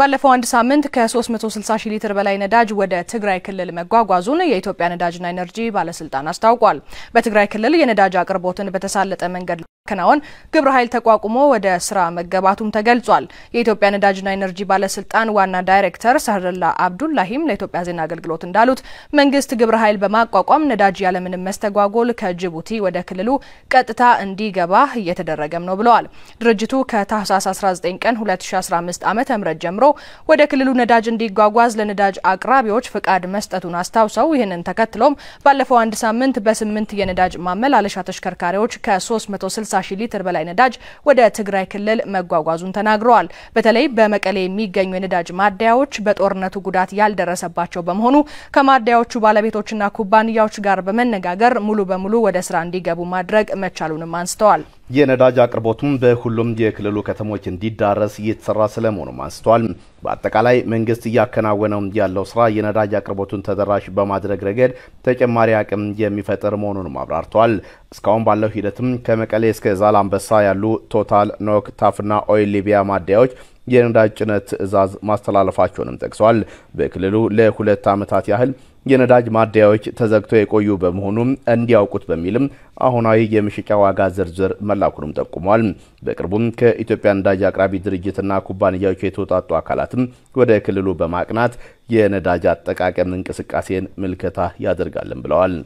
ባለፈው አንድ ሳምንት ከ360 ሊትር በላይ ነዳጅ ወደ ትግራይ ክልል መጓጓዙን የኢትዮጵያ ነዳጅና ኤነርጂ ባለስልጣን አስታውቋል። በትግራይ ክልል የነዳጅ አቅርቦትን በተሳለጠ መንገድ ከናወን ግብረ ኃይል ተቋቁሞ ወደ ስራ መገባቱም ተገልጿል። የኢትዮጵያ ነዳጅና ኤነርጂ ባለስልጣን ዋና ዳይሬክተር ሰህርላ አብዱላሂም ለኢትዮጵያ ዜና አገልግሎት እንዳሉት መንግስት ግብረ ኃይል በማቋቋም ነዳጅ ያለምንም መስተጓጎል ከጅቡቲ ወደ ክልሉ ቀጥታ እንዲገባ እየተደረገም ነው ብለዋል። ድርጅቱ ከታህሳስ 19 ቀን 2015 ዓ ም ጀምሮ ወደ ክልሉ ነዳጅ እንዲጓጓዝ ለነዳጅ አቅራቢዎች ፍቃድ መስጠቱን አስታውሰው ይህንን ተከትሎም ባለፈው አንድ ሳምንት በስምንት የነዳጅ ማመላለሻ ተሽከርካሪዎች ከ360 60 ሺህ ሊትር በላይ ነዳጅ ወደ ትግራይ ክልል መጓጓዙን ተናግረዋል። በተለይ በመቀሌ የሚገኙ የነዳጅ ማደያዎች በጦርነቱ ጉዳት ያልደረሰባቸው በመሆኑ ከማደያዎቹ ባለቤቶችና ኩባንያዎች ጋር በመነጋገር ሙሉ በሙሉ ወደ ስራ እንዲገቡ ማድረግ መቻሉንም አንስተዋል። የነዳጅ አቅርቦቱም በሁሉም የክልሉ ከተሞች እንዲዳረስ እየተሰራ ስለመሆኑም አንስተዋል። በአጠቃላይ መንግስት እያከናወነው ያለው ስራ የነዳጅ አቅርቦቱን ተደራሽ በማድረግ ረገድ ተጨማሪ አቅም የሚፈጥር መሆኑንም አብራርተዋል። እስካሁን ባለው ሂደትም ከመቀሌ እስከ ዛላምበሳ ያሉ ቶታል፣ ኖክ፣ ታፍና ኦይል ሊቢያ ማደያዎች የነዳጅ ጭነት ትዕዛዝ ማስተላለፋቸውንም ጠቅሰዋል። በክልሉ ለሁለት ዓመታት ያህል የነዳጅ ማደያዎች ተዘግተው የቆዩ በመሆኑም እንዲያውቁት በሚልም አሁናዊ የመሸጫ ዋጋ ዝርዝር መላኩንም ጠቁሟል። በቅርቡም ከኢትዮጵያ ነዳጅ አቅራቢ ድርጅትና ኩባንያዎች የተውጣጡ አካላትም ወደ ክልሉ በማቅናት የነዳጅ አጠቃቀም እንቅስቃሴን ምልከታ ያደርጋልን ብለዋል።